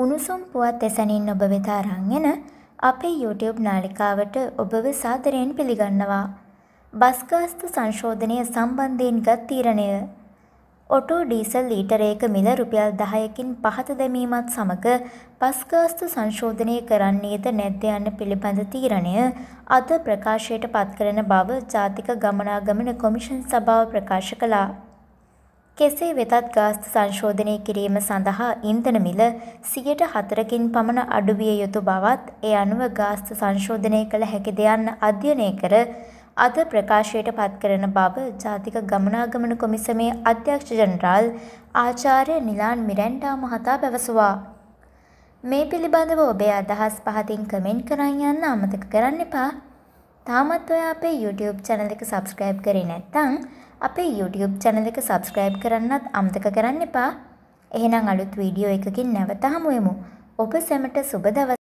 උණුසුම් පුවත් එසැනින් ඔබ වෙත අරන් එන අපේ YouTube නාලිකාවට ඔබව සාදරයෙන් පිළිගන්නවා. බස්ගාස්තු සංශෝධනය සම්බන්ධයෙන් ගත් තීරණය. ඔටෝ ඩීසල් ලීටරයක මිල රුපියල් 10කින් පහත දැමීමත් සමග බස්ගාස්තු සංශෝධනය කරන්නේද නැද්ද යන්න පිළිබඳ තීරණය අද ප්‍රකාශයට පත්කරන බව ජාතික ගමනාගමන කොමිෂන් සභාව ප්‍රකාශ කළා. කෙසේ වෙතත් ගාස්තු සංශෝධනය කිරීම සඳහා ඉන්ධන මිල සියයට හතරකින් පමණ අඩුවිය යුතු බවත් ඒ අනුව ගාස්තු සංශෝධනය කළ හැකි දෙයන්න අධ්‍යයනය කර අද ප්‍රකාශයට පත් කරන බව ජාතික ගමනාගමන කොමිසමේ අධ්‍යක්ෂ ජනරාල් ආචාර්ය නිලාන් මිරැන්ඩා මහතා පැවසුවා. මේ පිළිබඳව ඔබේ අදහස් පහතින් කමෙන්ට් කරන්න යන්න අමතක කරන්න එපා. තාමත් ඔයා අපේ YouTube channel එක subscribe කරේ නැත්නම් අපේ YouTube channel එක subscribe කරන්නත් අමතක කරන්න එපා. එහෙනම් අලුත් වීඩියෝ එකකින් නැවත හමු වෙමු. ඔබ සැමට සුබ දවසක්.